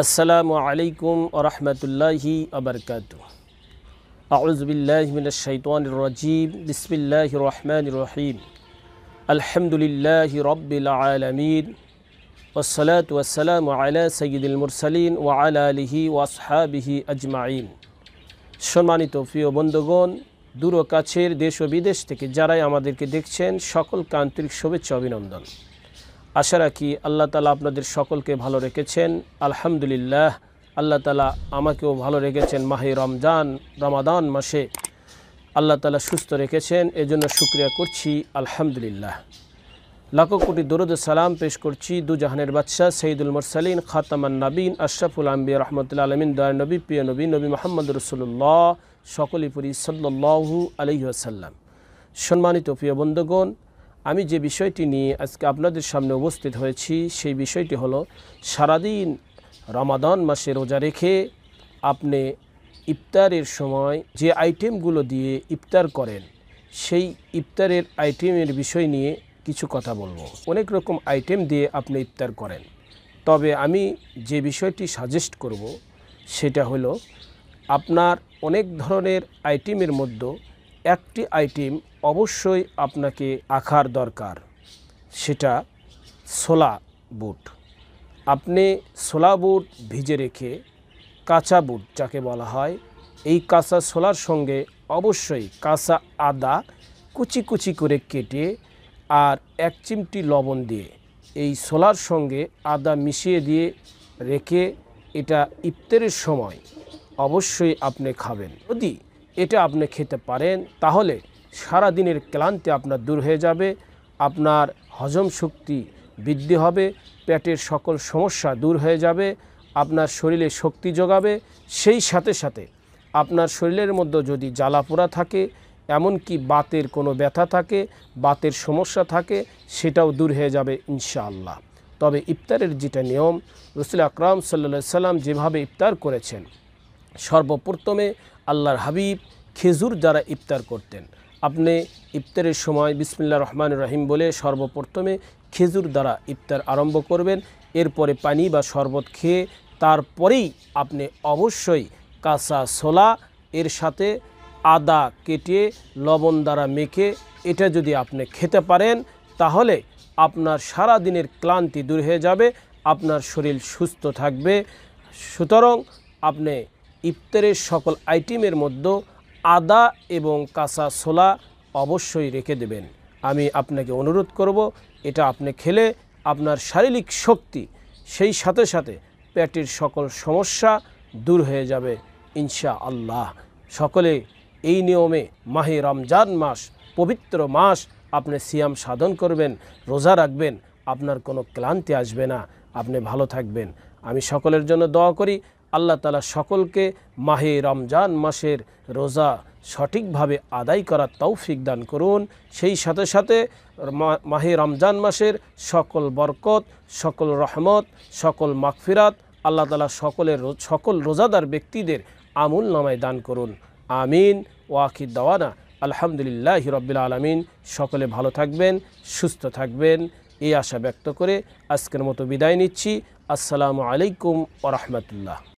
আসসালামু আলাইকুম ওরহমতুল্লাহি আবরকাত আউজবিল্লাহমিন শৈতানির রাজিম বিসমিল্লাহ রহমান রহিম আলহামদুলিল্লাহ রব্বিল আলমিন ওসলাত ওয়াসালাম আলা সঈদুল মুরসালিন ও আলা আলিহি ওয়াসহাবিহি আজমাইন সম্মানিত প্রিয় বন্ধুগণ দূর কাছের দেশ ও বিদেশ থেকে যারাই আমাদেরকে দেখছেন সকলকে আন্তরিক শুভেচ্ছা অভিনন্দন আশা রাখি আল্লাহ তালা আপনাদের সকলকে ভালো রেখেছেন আলহামদুলিল্লাহ আল্লাহ তালা আমাকেও ভালো রেখেছেন মাহে রমজান রমাদান মাসে আল্লাহ তালা সুস্থ রেখেছেন এজন্য শুক্রিয়া করছি আলহামদুলিল্লাহ লাখো কোটি দরুদ সালাম পেশ করছি দু জাহানের বাদশাহ সঈদুল মরসালিন খাতামান নাবিন আশরাফুল আম্বি রহমতুল্লা আলমিন দয়া নবী প্রিয় নবী নবী মোহাম্মদ রসুল্লাহ সকলে পুরী সাল্লু আলহি সম্মানিত প্রিয় বন্ধুগণ আমি যে বিষয়টি নিয়ে আজকে আপনাদের সামনে উপস্থিত হয়েছি সেই বিষয়টি হলো সারাদিন রমাদান মাসে রোজা রেখে আপনি ইফতারের সময় যে আইটেমগুলো দিয়ে ইফতার করেন সেই ইফতারের আইটেমের বিষয় নিয়ে কিছু কথা বলবো অনেক রকম আইটেম দিয়ে আপনি ইফতার করেন তবে আমি যে বিষয়টি সাজেস্ট করব সেটা হলো আপনার অনেক ধরনের আইটেমের মধ্যে একটি আইটেম অবশ্যই আপনাকে আঁকার দরকার সেটা সোলা বুট আপনি সোলা বুট ভিজে রেখে কাঁচা বুট যাকে বলা হয় এই কাঁচা সোলার সঙ্গে অবশ্যই কাঁচা আদা কুচি কুচি করে কেটে আর এক চিমটি লবণ দিয়ে এই সোলার সঙ্গে আদা মিশিয়ে দিয়ে রেখে এটা ইফতারের সময় অবশ্যই আপনি খাবেন যদি এটা আপনি খেতে পারেন তাহলে সারা দিনের ক্লান্তি আপনার দূর হয়ে যাবে আপনার হজম শক্তি বৃদ্ধি হবে পেটের সকল সমস্যা দূর হয়ে যাবে আপনার শরীরে শক্তি যোগাবে সেই সাথে সাথে আপনার শরীরের মধ্যে যদি জ্বালাপোড়া থাকে এমনকি বাতের কোনো ব্যথা থাকে বাতের সমস্যা থাকে সেটাও দূর হয়ে যাবে ইনশাআল্লাহ তবে ইফতারের যেটা নিয়ম রসুল আকরাম সাল্লা সাল্লাম যেভাবে ইফতার করেছেন সর্বপ্রথমে আল্লাহর হাবিব খেজুর দ্বারা ইফতার করতেন আপনি ইফতারের সময় বিসমিল্লা রহমান রহিম বলে সর্বপ্রথমে খেজুর দ্বারা ইফতার আরম্ভ করবেন এরপরে পানি বা শরবত খেয়ে তারপরেই আপনি অবশ্যই কাঁচা ছোলা এর সাথে আদা কেটে লবণ দ্বারা মেখে এটা যদি আপনি খেতে পারেন তাহলে আপনার সারা দিনের ক্লান্তি দূর হয়ে যাবে আপনার শরীর সুস্থ থাকবে সুতরাং আপনি ইফতারের সকল আইটেমের মধ্যে আদা এবং কাঁচা ছোলা অবশ্যই রেখে দেবেন আমি আপনাকে অনুরোধ করব এটা আপনি খেলে আপনার শারীরিক শক্তি সেই সাথে সাথে পেটের সকল সমস্যা দূর হয়ে যাবে ইনশা আল্লাহ সকলে এই নিয়মে মাহে রমজান মাস পবিত্র মাস আপনি সিয়াম সাধন করবেন রোজা রাখবেন আপনার কোনো ক্লান্তি আসবে না আপনি ভালো থাকবেন আমি সকলের জন্য দোয়া করি আল্লাহ তালা সকলকে মাহে রমজান মাসের রোজা সঠিকভাবে আদায় করার তৌফিক দান করুন সেই সাথে সাথে মাহে রমজান মাসের সকল বরকত সকল রহমত সকল মাকফিরাত আল্লাহ তালা সকলের সকল রোজাদার ব্যক্তিদের আমুল নামায় দান করুন আমিন ওয়াকিদ দাওয়ানা আলহামদুলিল্লাহ রব্বিল আলমিন সকলে ভালো থাকবেন সুস্থ থাকবেন এই আশা ব্যক্ত করে আজকের মতো বিদায় নিচ্ছি আসসালামু আলাইকুম ওরহমতুল্লাহ